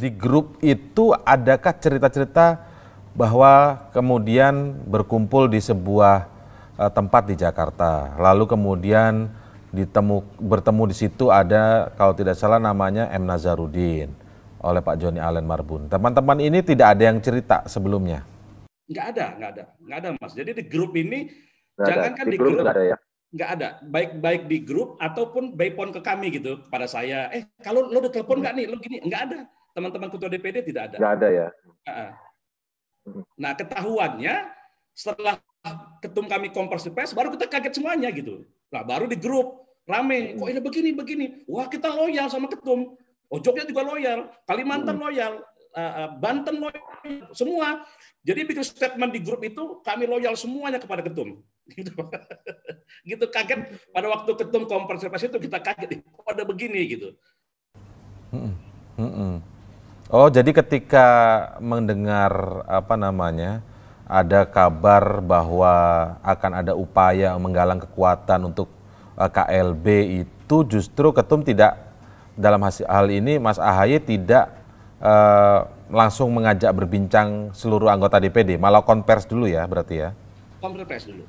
di grup itu adakah cerita-cerita bahwa kemudian berkumpul di sebuah uh, tempat di Jakarta, lalu kemudian ditemu bertemu di situ ada kalau tidak salah namanya M Nazarudin oleh Pak Joni Allen Marbun. Teman-teman ini tidak ada yang cerita sebelumnya. Nggak ada, nggak ada, nggak ada Mas. Jadi di grup ini nggak jangankan di, di grup, grup nggak ada ya nggak ada baik baik di grup ataupun by phone ke kami gitu pada saya eh kalau lo udah telepon nggak nih lo gini nggak ada teman-teman ketua DPD tidak ada. Tidak ada ya. Hmm. Nah ketahuannya setelah ketum kami konversi pers, baru kita kaget semuanya gitu. Nah baru di grup rame, hmm. kok ini begini begini. Wah kita loyal sama ketum. Oh Jogja juga loyal, Kalimantan hmm. loyal, eh, eh, Banten loyal, semua. Jadi bikin statement di grup itu kami loyal semuanya kepada ketum. Gitu, gitu kaget pada waktu ketum konversi pers itu kita kaget, kok ada begini gitu. Mm -mm. Oh, jadi ketika mendengar apa namanya ada kabar bahwa akan ada upaya menggalang kekuatan untuk eh, KLB itu justru ketum tidak dalam hal ini Mas Ahaye tidak eh, langsung mengajak berbincang seluruh anggota DPD, malah konvers dulu ya berarti ya. Konvers dulu.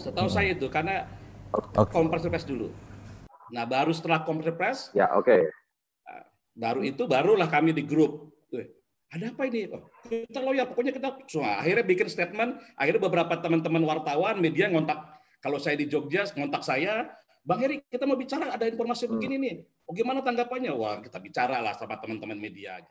Setahu hmm. saya itu karena okay. konvers dulu. Nah, baru setelah konvers Ya, oke. Okay baru itu barulah kami di grup. Ada apa ini? Oh, kita loyal, pokoknya kita. So, akhirnya bikin statement, akhirnya beberapa teman-teman wartawan, media ngontak. Kalau saya di Jogja, ngontak saya, Bang Heri, kita mau bicara ada informasi hmm. begini nih. Oh, gimana tanggapannya? Wah, kita bicara lah sama teman-teman media.